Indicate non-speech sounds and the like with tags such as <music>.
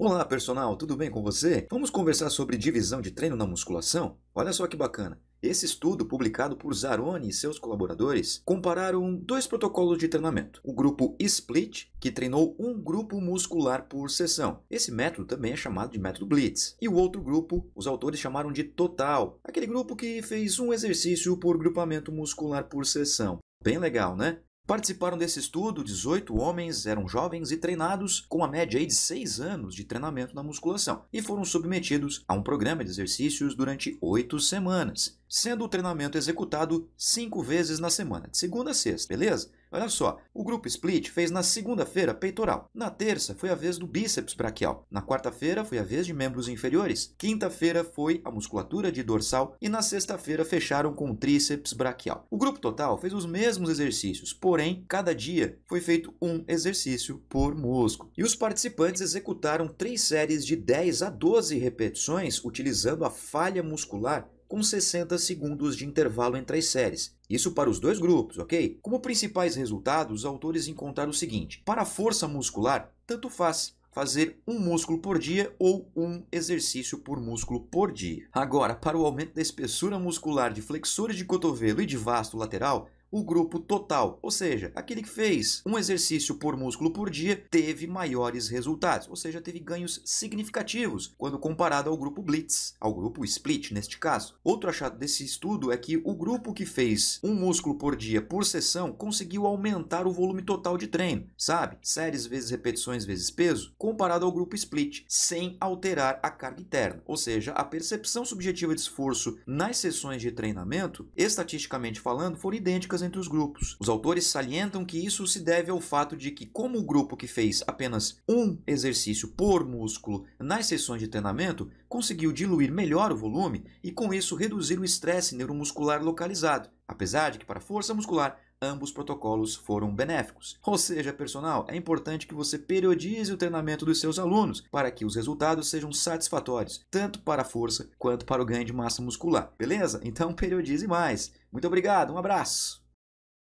Olá, personal, tudo bem com você? Vamos conversar sobre divisão de treino na musculação? Olha só que bacana. Esse estudo, publicado por Zaroni e seus colaboradores, compararam dois protocolos de treinamento. O grupo Split, que treinou um grupo muscular por sessão. Esse método também é chamado de método Blitz. E o outro grupo, os autores chamaram de Total, aquele grupo que fez um exercício por grupamento muscular por sessão. Bem legal, né? Participaram desse estudo 18 homens, eram jovens e treinados com uma média de 6 anos de treinamento na musculação e foram submetidos a um programa de exercícios durante 8 semanas sendo o treinamento executado cinco vezes na semana, de segunda a sexta, beleza? Olha só, o grupo split fez na segunda-feira peitoral, na terça foi a vez do bíceps braquial, na quarta-feira foi a vez de membros inferiores, quinta-feira foi a musculatura de dorsal e na sexta-feira fecharam com o tríceps braquial. O grupo total fez os mesmos exercícios, porém, cada dia foi feito um exercício por músculo. E os participantes executaram três séries de 10 a 12 repetições utilizando a falha muscular com 60 segundos de intervalo entre as séries. Isso para os dois grupos, ok? Como principais resultados, os autores encontraram o seguinte: para a força muscular, tanto faz fazer um músculo por dia ou um exercício por músculo por dia. Agora, para o aumento da espessura muscular de flexores de cotovelo e de vasto lateral, o grupo total, ou seja, aquele que fez um exercício por músculo por dia teve maiores resultados, ou seja, teve ganhos significativos quando comparado ao grupo blitz, ao grupo split neste caso. Outro achado desse estudo é que o grupo que fez um músculo por dia por sessão conseguiu aumentar o volume total de treino, sabe? Séries vezes repetições vezes peso, comparado ao grupo split, sem alterar a carga interna, ou seja, a percepção subjetiva de esforço nas sessões de treinamento, estatisticamente falando, foram idênticas entre os grupos. Os autores salientam que isso se deve ao fato de que, como o grupo que fez apenas um exercício por músculo nas sessões de treinamento, conseguiu diluir melhor o volume e, com isso, reduzir o estresse neuromuscular localizado, apesar de que, para a força muscular, ambos protocolos foram benéficos. Ou seja, personal, é importante que você periodize o treinamento dos seus alunos para que os resultados sejam satisfatórios, tanto para a força quanto para o ganho de massa muscular. Beleza? Então <laughs> periodize mais. Muito obrigado, um abraço!